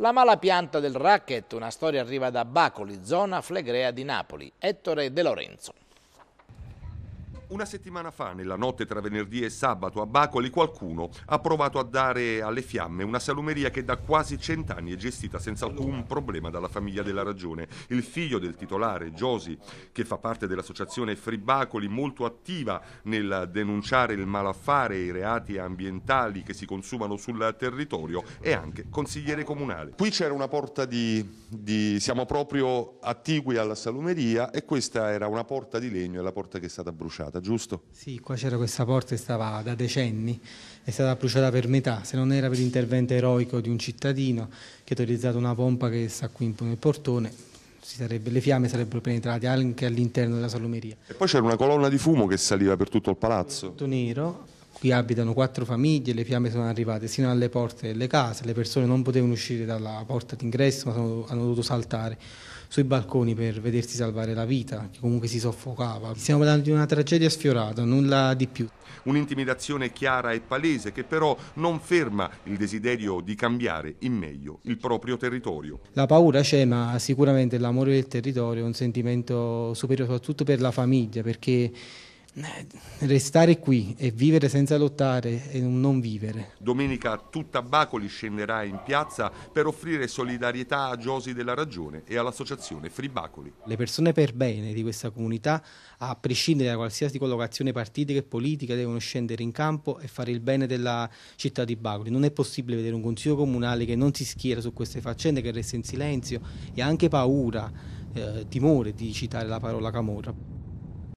La mala pianta del racket, una storia arriva da Bacoli, zona Flegrea di Napoli, Ettore De Lorenzo. Una settimana fa, nella notte tra venerdì e sabato a Bacoli, qualcuno ha provato a dare alle fiamme una salumeria che da quasi cent'anni è gestita senza alcun problema dalla famiglia della Ragione. Il figlio del titolare, Giosi, che fa parte dell'associazione Fribacoli, molto attiva nel denunciare il malaffare e i reati ambientali che si consumano sul territorio, è anche consigliere comunale. Qui c'era una porta di, di siamo proprio attigui alla salumeria e questa era una porta di legno, è la porta che è stata bruciata bruciata, giusto? Sì, qua c'era questa porta che stava da decenni, è stata bruciata per metà, se non era per l'intervento eroico di un cittadino che ha utilizzato una pompa che sta qui nel portone, Sarebbe, le fiamme sarebbero penetrate anche all'interno della salumeria. E poi c'era una colonna di fumo che saliva per tutto il palazzo. Tutto nero, Qui abitano quattro famiglie, le fiamme sono arrivate sino alle porte delle case, le persone non potevano uscire dalla porta d'ingresso ma sono, hanno dovuto saltare sui balconi per vedersi salvare la vita, che comunque si soffocava. Stiamo parlando di una tragedia sfiorata, nulla di più. Un'intimidazione chiara e palese che però non ferma il desiderio di cambiare in meglio il proprio territorio. La paura c'è, ma sicuramente l'amore del territorio è un sentimento superiore soprattutto per la famiglia, perché eh, restare qui e vivere senza lottare è un non vivere. Domenica tutta Bacoli scenderà in piazza per offrire solidarietà a Giosi della Ragione e all'associazione Fribacoli. Le persone per bene di questa comunità, a prescindere da qualsiasi collocazione partitica e politica, devono scendere in campo e fare il bene della città di Bacoli. Non è possibile vedere un consiglio comunale che non si schiera su queste faccende, che resta in silenzio e anche paura, eh, timore di citare la parola Camorra.